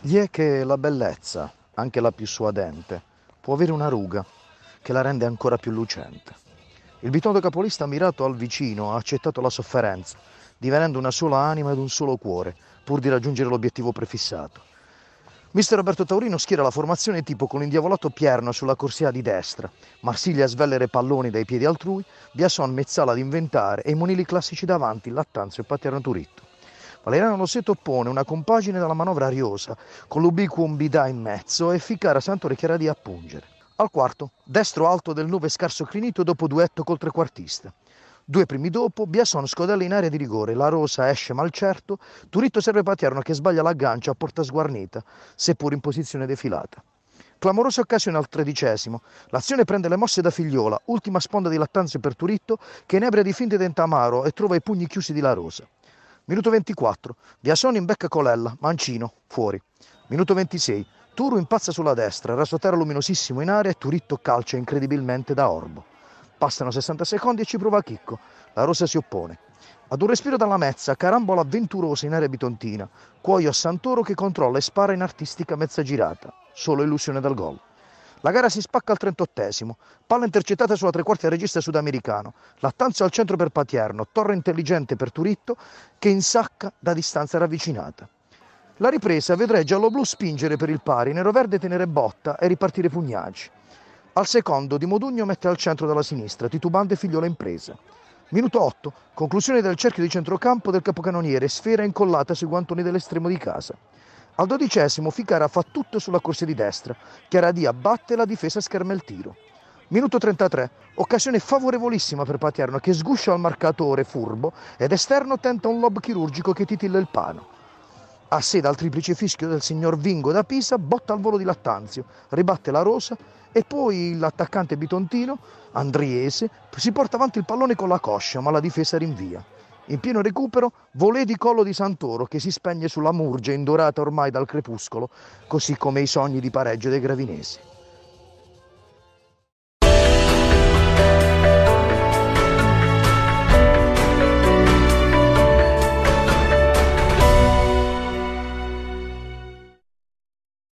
Gli è che la bellezza, anche la più suadente, può avere una ruga che la rende ancora più lucente. Il bitonto capolista mirato al vicino ha accettato la sofferenza, divenendo una sola anima ed un solo cuore, pur di raggiungere l'obiettivo prefissato. Mister Roberto Taurino schiera la formazione tipo con l'indiavolato Pierna sulla corsia di destra, Marsiglia a svellere palloni dai piedi altrui, Biason Mezzala ad inventare e i monili classici davanti, Lattanzio e Paterno Turitto. Valeriano Rossetto oppone una compagine dalla manovra ariosa, con l'ubiquo umbidà in mezzo e ficcare a Santo Chiaradi a pungere. Al quarto, destro alto del 9 scarso crinito dopo duetto col trequartista. Due primi dopo, Biasson scodella in area di rigore, la Rosa esce malcerto, Turitto serve Paterno che sbaglia l'aggancio a porta sguarnita, seppur in posizione defilata. Clamorosa occasione al tredicesimo, l'azione prende le mosse da figliola, ultima sponda di lattanze per Turitto che inebria di finte dente amaro e trova i pugni chiusi di La Rosa. Minuto 24, Biasoni in becca Colella, Mancino, fuori. Minuto 26, Turu impazza sulla destra, Rasotera luminosissimo in aria e Turitto calcia incredibilmente da Orbo. Passano 60 secondi e ci prova Chicco, la Rosa si oppone. Ad un respiro dalla mezza, carambola avventurosa in area bitontina, cuoio a Santoro che controlla e spara in artistica mezza girata, solo illusione dal gol. La gara si spacca al 38esimo, palla intercettata sulla tre quarti al regista sudamericano, Lattanzio al centro per Patierno, torre intelligente per Turitto che insacca da distanza ravvicinata. La ripresa vedrà i giallo-blu spingere per il pari, nero-verde tenere botta e ripartire pugnaggi. Al secondo Di Modugno mette al centro dalla sinistra, titubante figliola impresa. Minuto 8, conclusione del cerchio di centrocampo del capocannoniere, sfera incollata sui guantoni dell'estremo di casa. Al dodicesimo Ficara fa tutto sulla corsa di destra, Chiaradia batte la difesa e scherma il tiro. Minuto 33, occasione favorevolissima per Paterno che sguscia al marcatore furbo ed esterno tenta un lob chirurgico che titilla il pano. A sé dal triplice fischio del signor Vingo da Pisa, botta al volo di Lattanzio, ribatte la rosa e poi l'attaccante bitontino, Andriese, si porta avanti il pallone con la coscia, ma la difesa rinvia. In pieno recupero, volé di collo di Santoro che si spegne sulla Murge indorata ormai dal crepuscolo, così come i sogni di pareggio dei gravinesi.